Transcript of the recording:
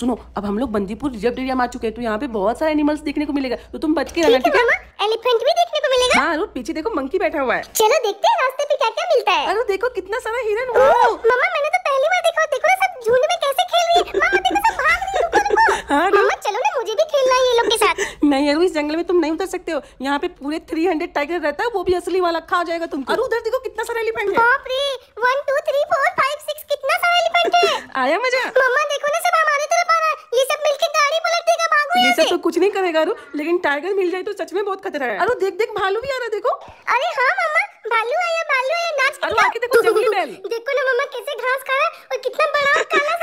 सुनो अब हम लोग बंदीपुर रिजर्व एरिया में आ चुके हैं तो यहाँ पे बहुत सारे एनिमल्स देखने को मिलेगा तो तुम बच के रहना ठीक है एलिफेंट भी देखने को मिलेगा हाँ पीछे देखो मंकी बैठा हुआ है चलो देखते हैं रास्ते पे क्या क्या मिलता है अरे देखो कितना सारा हिरन मम्मा मैंने तो पहली बार देखा देखो सब झुंड में कैसे खेल रही है मम्मा देखो सब भाग रही है रुको रुको हां मम्मा चलो ना मुझे भी खेलना है ये लोग के साथ नहीं अरु इस जंगल में तुम नहीं उतर सकते हो यहाँ पे पूरे 300 टाइगर रहता है वो भी असली वाला खा जाएगा तुमको और उधर देखो कितना सारा एलिफेंट है बाप रे 1 2 3 4 5 6 कितना सारा एलिफेंट है आया मजा मम्मा ये सब तो कुछ नहीं करेगा अरु लेकिन टाइगर मिल जाए तो सच में बहुत खतरा है अरु देख देख भालू भी आ रहा देखो अरे हाँ मामा भालू आया भालू आया नाच अरु आके देखो जंगली बैल देखो ना मामा कैसे घास खा रहा है और कितना बड़ा काला